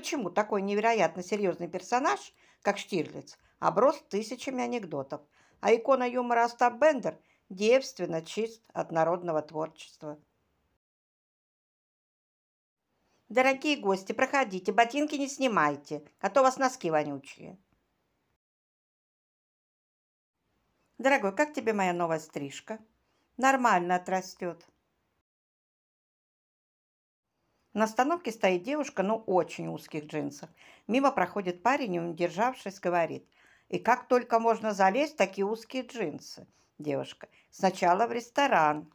почему такой невероятно серьезный персонаж, как Штирлиц, оброс тысячами анекдотов, а икона юмора Остап Бендер девственно чист от народного творчества. «Дорогие гости, проходите, ботинки не снимайте, а то у вас носки вонючие». «Дорогой, как тебе моя новая стрижка?» «Нормально отрастет». На остановке стоит девушка, но очень узких джинсов. Мимо проходит парень и, удержавшись, говорит. «И как только можно залезть в такие узкие джинсы?» Девушка. «Сначала в ресторан».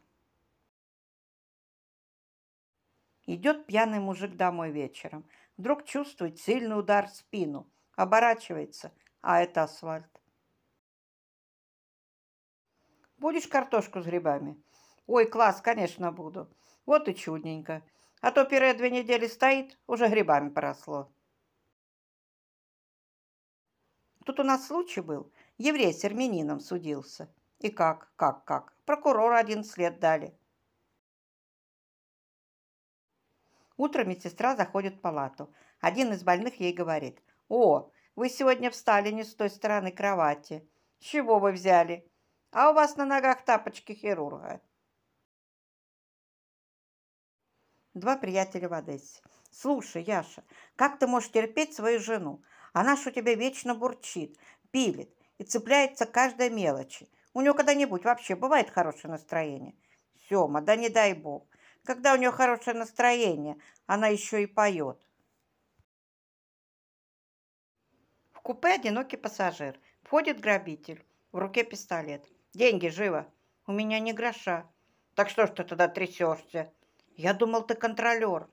Идет пьяный мужик домой вечером. Вдруг чувствует сильный удар в спину. Оборачивается, а это асфальт. Будешь картошку с грибами? Ой, класс, конечно, буду. Вот и чудненько. А то пюре две недели стоит, уже грибами поросло. Тут у нас случай был. Еврей с армянином судился. И как, как, как. Прокурору 11 лет дали. Утром медсестра заходит в палату. Один из больных ей говорит. «О, вы сегодня встали не с той стороны кровати. С чего вы взяли? А у вас на ногах тапочки хирурга». два приятеля в Одессе. «Слушай, Яша, как ты можешь терпеть свою жену? Она ж у тебя вечно бурчит, пилит и цепляется к каждой мелочи. У нее когда-нибудь вообще бывает хорошее настроение?» «Сема, да не дай бог. Когда у нее хорошее настроение, она еще и поет». В купе одинокий пассажир. Входит грабитель. В руке пистолет. «Деньги, живо!» «У меня не гроша». «Так что ж ты тогда трясешься?» Я думал, ты контролер.